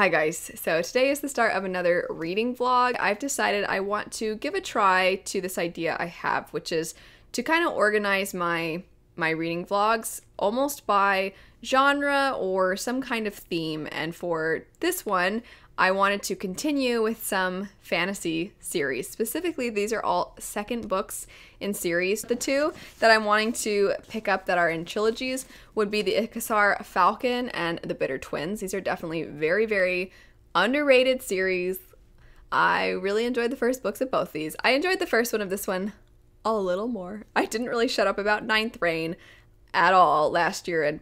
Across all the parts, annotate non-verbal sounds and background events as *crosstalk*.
Hi guys, so today is the start of another reading vlog. I've decided I want to give a try to this idea I have, which is to kind of organize my my reading vlogs almost by genre or some kind of theme. And for this one, I wanted to continue with some fantasy series. Specifically, these are all second books in series. The two that I'm wanting to pick up that are in trilogies would be the Icassar Falcon and the Bitter Twins. These are definitely very, very underrated series. I really enjoyed the first books of both these. I enjoyed the first one of this one a little more. I didn't really shut up about Ninth Rain at all last year and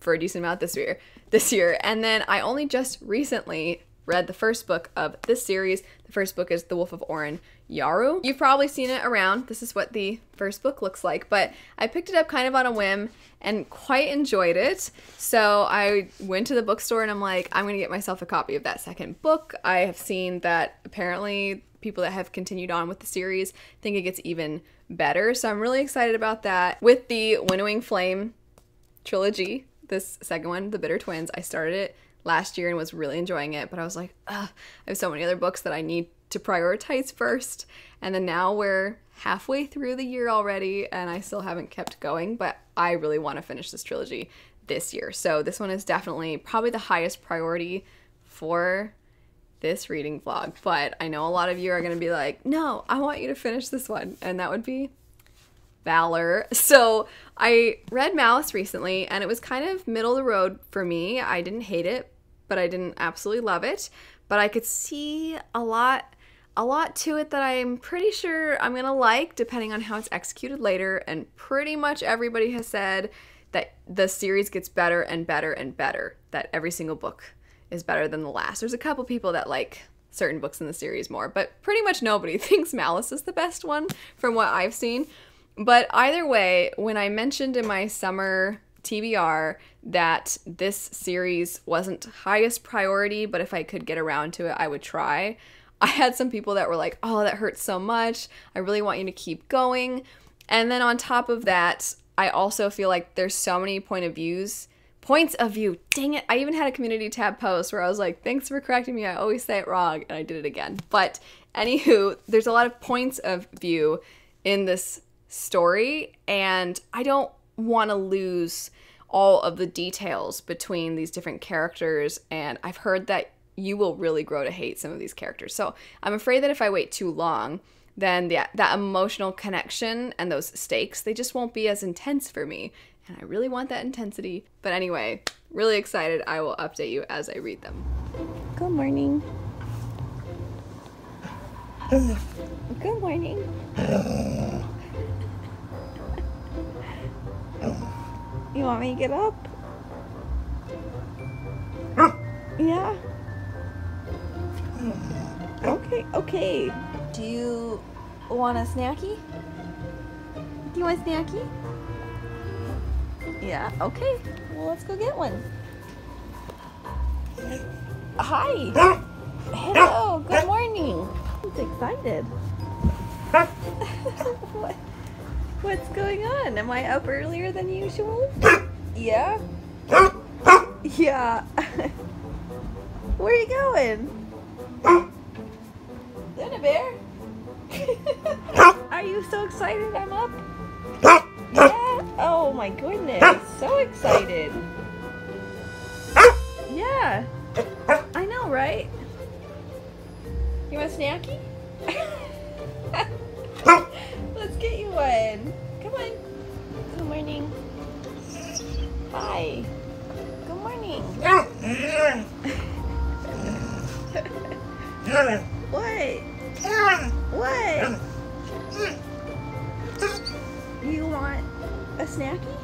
for a decent amount this year this year. And then I only just recently read the first book of this series. The first book is The Wolf of Oran Yaru. You've probably seen it around. This is what the first book looks like, but I picked it up kind of on a whim and quite enjoyed it. So I went to the bookstore and I'm like, I'm gonna get myself a copy of that second book. I have seen that apparently people that have continued on with the series think it gets even better. So I'm really excited about that. With the Winnowing Flame trilogy, this second one, The Bitter Twins, I started it last year and was really enjoying it, but I was like, I have so many other books that I need to prioritize first. And then now we're halfway through the year already and I still haven't kept going, but I really want to finish this trilogy this year. So this one is definitely probably the highest priority for this reading vlog, but I know a lot of you are going to be like, no, I want you to finish this one. And that would be Valor. So I read Malice recently and it was kind of middle of the road for me. I didn't hate it, but I didn't absolutely love it. But I could see a lot a lot to it that I'm pretty sure I'm gonna like, depending on how it's executed later. And pretty much everybody has said that the series gets better and better and better, that every single book is better than the last. There's a couple people that like certain books in the series more, but pretty much nobody *laughs* thinks Malice is the best one from what I've seen. But either way, when I mentioned in my summer TBR that this series wasn't highest priority, but if I could get around to it, I would try. I had some people that were like, oh, that hurts so much. I really want you to keep going. And then on top of that, I also feel like there's so many point of views. Points of view. Dang it. I even had a community tab post where I was like, thanks for correcting me. I always say it wrong. And I did it again. But anywho, there's a lot of points of view in this story. And I don't want to lose all of the details between these different characters. And I've heard that you will really grow to hate some of these characters. So I'm afraid that if I wait too long, then the, that emotional connection and those stakes, they just won't be as intense for me. And I really want that intensity. But anyway, really excited. I will update you as I read them. Good morning. Good morning. You want me to get up? Oh, yeah. Okay, okay. Do you want a snacky? Do you want a snacky? Yeah, okay. Well, let's go get one. Hi. Hello, good morning. He's excited. *laughs* what? What's going on? Am I up earlier than usual? yeah? Yeah. *laughs* Where are you going? Little bear. *laughs* are you so excited I'm up? Yeah. Oh my goodness. So excited. Yeah. I know, right? You want a snacky? *laughs* get you one. Come on. Good morning. Bye. Good morning. what? What? You want a snacky?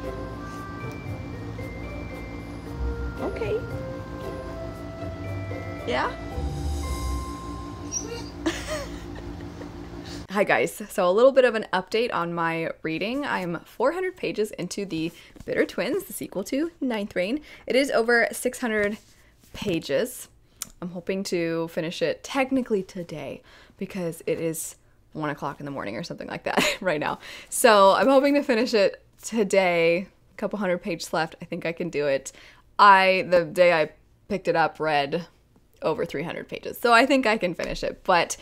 Okay. Yeah? Hi guys, so a little bit of an update on my reading. I'm 400 pages into The Bitter Twins, the sequel to Ninth Rain. It is over 600 pages. I'm hoping to finish it technically today because it is one o'clock in the morning or something like that *laughs* right now. So I'm hoping to finish it today. A couple hundred pages left. I think I can do it. I, the day I picked it up, read over 300 pages. So I think I can finish it, but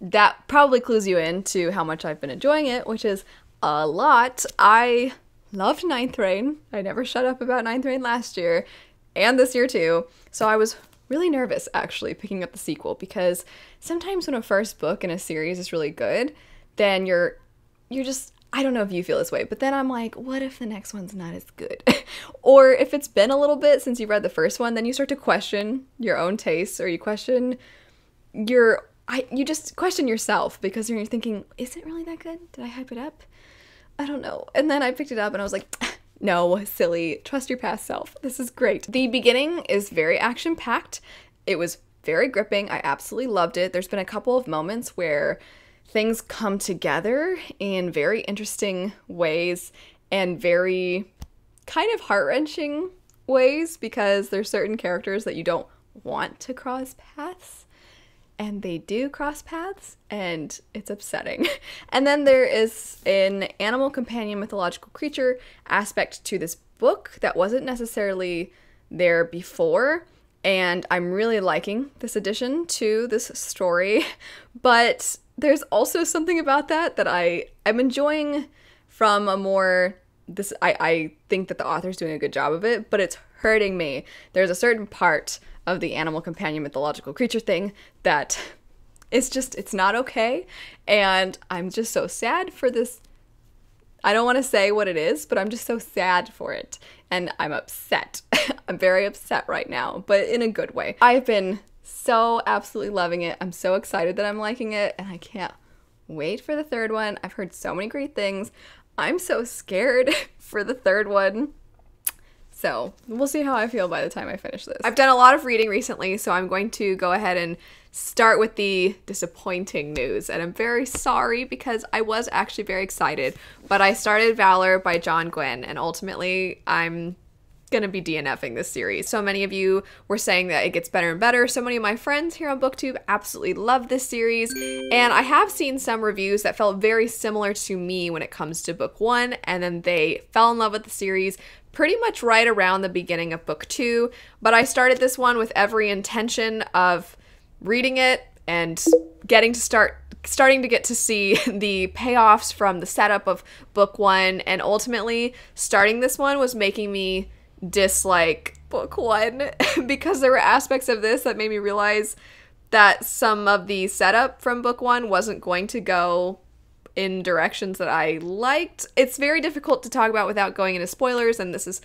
that probably clues you in to how much I've been enjoying it, which is a lot. I loved Ninth Rain. I never shut up about Ninth Rain last year and this year too. So I was really nervous actually picking up the sequel because sometimes when a first book in a series is really good, then you're you're just I don't know if you feel this way, but then I'm like, what if the next one's not as good? *laughs* or if it's been a little bit since you read the first one, then you start to question your own tastes or you question your I you just question yourself because you're thinking, is it really that good? Did I hype it up? I don't know. And then I picked it up and I was like, *laughs* no, silly. Trust your past self. This is great. The beginning is very action packed. It was very gripping. I absolutely loved it. There's been a couple of moments where things come together in very interesting ways and very kind of heart wrenching ways because there's certain characters that you don't want to cross paths and they do cross paths and it's upsetting. *laughs* and then there is an animal companion mythological creature aspect to this book that wasn't necessarily there before and I'm really liking this addition to this story, *laughs* but there's also something about that that I I'm enjoying from a more this I I think that the author's doing a good job of it, but it's hurting me. There's a certain part of the animal companion mythological creature thing that is just, it's not okay. And I'm just so sad for this. I don't want to say what it is, but I'm just so sad for it. And I'm upset. *laughs* I'm very upset right now, but in a good way. I've been so absolutely loving it. I'm so excited that I'm liking it, and I can't wait for the third one. I've heard so many great things. I'm so scared *laughs* for the third one. So we'll see how I feel by the time I finish this. I've done a lot of reading recently, so I'm going to go ahead and start with the disappointing news. And I'm very sorry because I was actually very excited, but I started Valor by John Gwynn, and ultimately I'm going to be DNFing this series. So many of you were saying that it gets better and better. So many of my friends here on BookTube absolutely love this series. And I have seen some reviews that felt very similar to me when it comes to book one. And then they fell in love with the series, pretty much right around the beginning of book two, but I started this one with every intention of reading it and getting to start starting to get to see *laughs* the payoffs from the setup of book one and ultimately starting this one was making me dislike book one *laughs* because there were aspects of this that made me realize that some of the setup from book one wasn't going to go in directions that I liked. It's very difficult to talk about without going into spoilers, and this is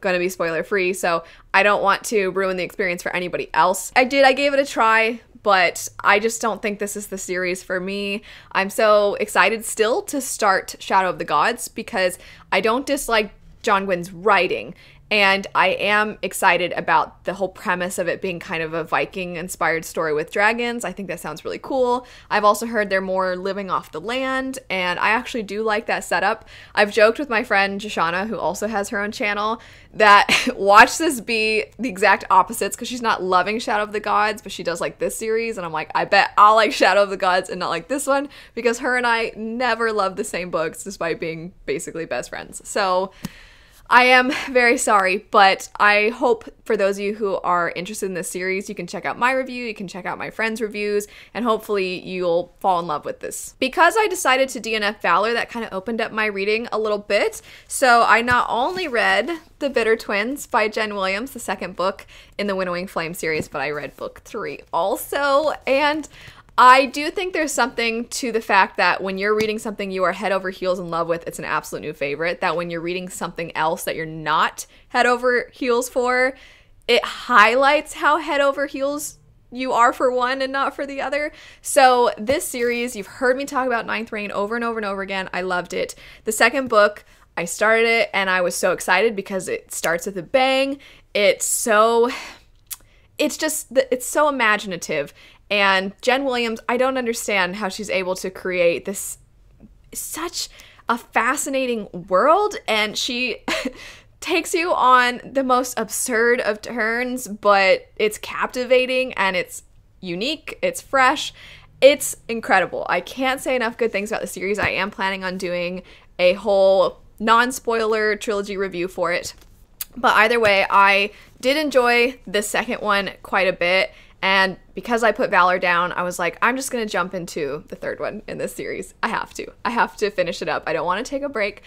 going to be spoiler free, so I don't want to ruin the experience for anybody else. I did, I gave it a try, but I just don't think this is the series for me. I'm so excited still to start Shadow of the Gods because I don't dislike John Gwyn's writing and I am excited about the whole premise of it being kind of a Viking inspired story with dragons. I think that sounds really cool. I've also heard they're more living off the land, and I actually do like that setup. I've joked with my friend Jashana, who also has her own channel, that *laughs* watch this be the exact opposites because she's not loving Shadow of the Gods, but she does like this series. And I'm like, I bet I'll like Shadow of the Gods and not like this one because her and I never loved the same books despite being basically best friends. So, I am *laughs* very sorry, but I hope for those of you who are interested in this series, you can check out my review, you can check out my friends' reviews, and hopefully you'll fall in love with this. Because I decided to DNF Valor, that kind of opened up my reading a little bit. So I not only read The Bitter Twins by Jen Williams, the second book in the Winnowing Flame series, but I read book three also. And I do think there's something to the fact that when you're reading something you are head over heels in love with, it's an absolute new favorite. That when you're reading something else that you're not head over heels for, it highlights how head over heels you are for one and not for the other. So, this series, you've heard me talk about Ninth Rain over and over and over again. I loved it. The second book, I started it and I was so excited because it starts with a bang. It's so it's just it's so imaginative and Jen Williams, I don't understand how she's able to create this such a fascinating world and she *laughs* takes you on the most absurd of turns, but it's captivating and it's unique, it's fresh. It's incredible. I can't say enough good things about the series. I am planning on doing a whole non spoiler trilogy review for it. But either way, I did enjoy the second one quite a bit. And because I put Valor down, I was like, I'm just going to jump into the third one in this series. I have to. I have to finish it up. I don't want to take a break.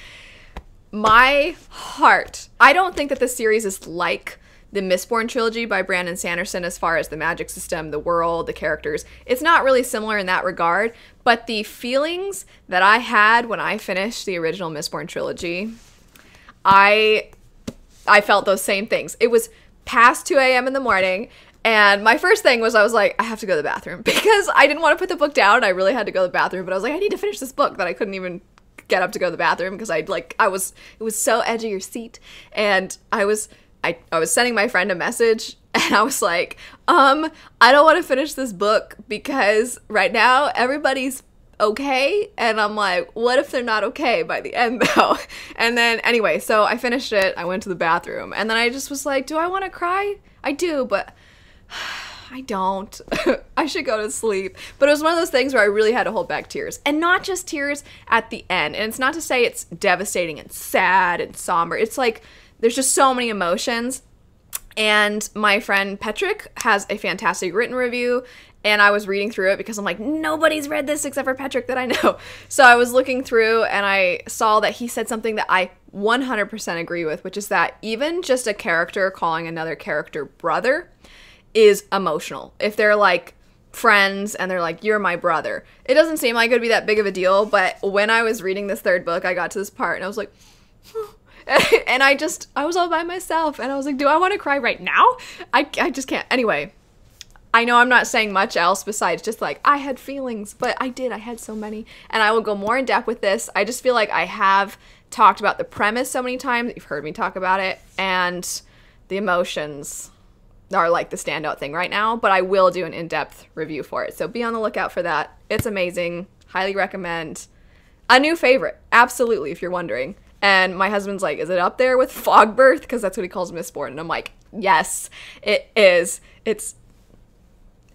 My heart. I don't think that this series is like the Mistborn trilogy by Brandon Sanderson as far as the magic system, the world, the characters. It's not really similar in that regard, but the feelings that I had when I finished the original Mistborn trilogy, I I felt those same things. It was past 2 a.m. in the morning and my first thing was I was like, I have to go to the bathroom *laughs* because I didn't want to put the book down. I really had to go to the bathroom, but I was like, I need to finish this book that I couldn't even get up to go to the bathroom because I'd like I was it was so edge of your seat and I was I, I was sending my friend a message *laughs* and I was like, um, I don't want to finish this book because right now everybody's okay and I'm like, what if they're not okay by the end *laughs* though? And then anyway, so I finished it, I went to the bathroom, and then I just was like, do I want to cry? I do, but *sighs* I don't. *laughs* I should go to sleep. But it was one of those things where I really had to hold back tears. And not just tears at the end. And it's not to say it's devastating and sad and somber. It's like there's just so many emotions. And my friend Petrick has a fantastic written review. And I was reading through it because I'm like, nobody's read this except for Patrick that I know. *laughs* So I was looking through and I saw that he said something that I 100% agree with, which is that even just a character calling another character brother is emotional. If they're like friends and they're like, you're my brother, it doesn't seem like it would be that big of a deal. But when I was reading this third book, I got to this part and I was like, *laughs* and I just, I was all by myself and I was like, do I want to cry right now? I, I just can't. Anyway, I know I'm not saying much else besides just like, I had feelings, but I did. I had so many. And I will go more in depth with this. I just feel like I have talked about the premise so many times. You've heard me talk about it and the emotions are like the standout thing right now, but I will do an in depth review for it. So be on the lookout for that. It's amazing. Highly recommend. A new favorite, absolutely, if you're wondering. And my husband's like, is it up there with Fog Birth? Because that's what he calls Mistborn. And I'm like, yes, it is. It's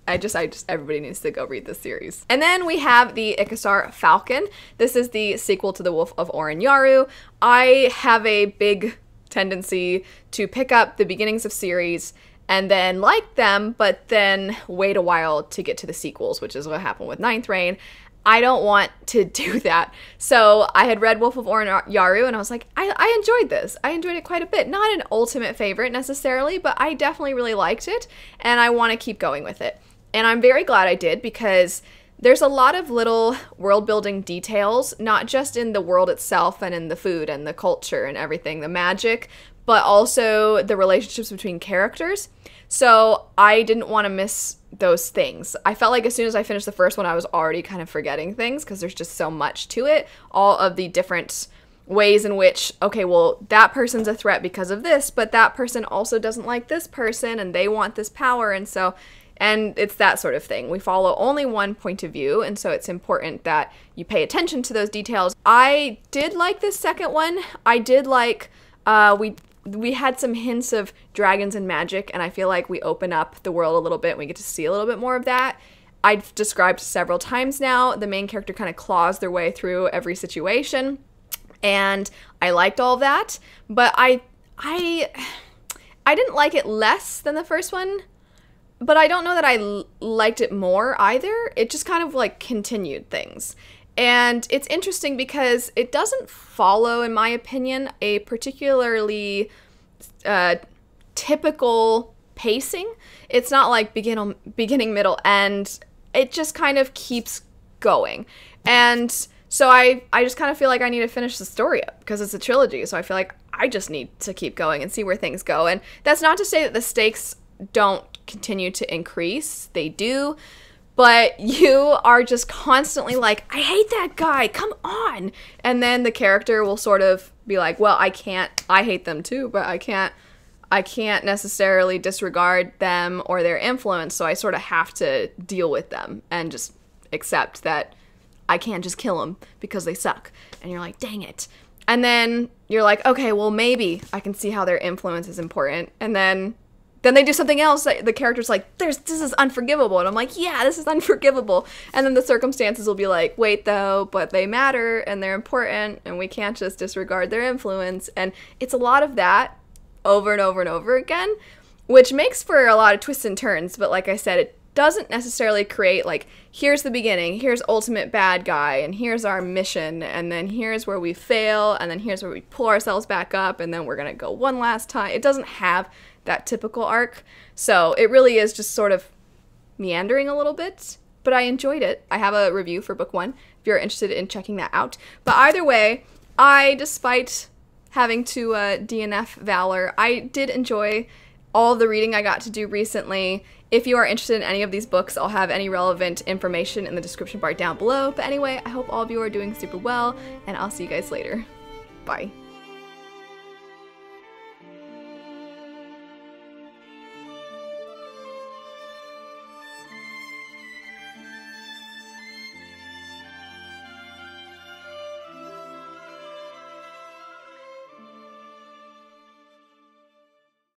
I just, I just, everybody needs to go read this series. And then we have the Ikasar Falcon. This is the sequel to The Wolf of Orin Yaru. I have a big tendency to pick up the beginnings of series and then like them, but then wait a while to get to the sequels, which is what happened with Ninth Rain. I don't want to *laughs* do that. So I had read Wolf of Orin Yaru and I was like, I, I enjoyed this. I enjoyed it quite a bit. Not an ultimate favorite necessarily, but I definitely really liked it and I want to keep going with it. And I'm very glad I did because there's a lot of little world building details, not just in the world itself and in the food and the culture and everything, the magic, but also the relationships between characters. So I didn't want to miss those things. I felt like as soon as I finished the first one, I was already kind of forgetting things because there's just so much to it. All of the different ways in which, okay, well, that person's a threat because of this, but that person also doesn't like this person and they want this power. And so and it's that sort of thing. We follow only one point of view, and so it's important that you pay attention to those details. I did like this second one. I did like uh, we we had some hints of dragons and magic, and I feel like we open up the world a little bit and we get to see a little bit more of that. I've described several times now. The main character kind of claws their way through every situation, and I liked all that. But I, I, *sighs* I didn't like it less than the first one but I don't know that I l- liked it more either. It just kind of like continued things. And it's interesting because it doesn't follow, in my opinion, a particularly uh, typical pacing. It's not like begin- beginning, middle, end. It just kind of keeps going. And so I, I just kind of feel like I need to finish the story up because it's a trilogy. So I feel like I just need to keep going and see where things go. And that's not to say that the stakes don't continue to increase. They do. But *laughs* you are just constantly like, I hate that guy, come on. And then the character will sort of be like, well, I can't, I hate them too, but I can't, I can't necessarily disregard them or their influence. So I sort of have to deal with them and just accept that I can't just kill them because they suck. And you're like, dang it. And then you're like, okay, well, maybe I can see how their influence is important. And then then they do something else that the character's like, "There's this is unforgivable," and I'm like, "Yeah, this is unforgivable." And then the circumstances will be like, "Wait though, but they matter and they're important, and we can't just disregard their influence." And it's a lot of that over and over and over again, which makes for a lot of twists and turns. But like I said, it doesn't necessarily create like here's the beginning, here's ultimate bad guy, and here's our mission, and then here's where we fail, and then here's where we pull ourselves back up, and then we're gonna go one last time. It doesn't have that typical arc. So it really is just sort of meandering a little bit, but I enjoyed it. I have a review for book one if you're interested in checking that out. But either way, I, despite having to uh, DNF Valor, I did enjoy all the reading I got to do recently. If you are interested in any of these books, I'll have any relevant information in the description bar down below. But anyway, I hope all of you are doing super well, and I'll see you guys later. Bye.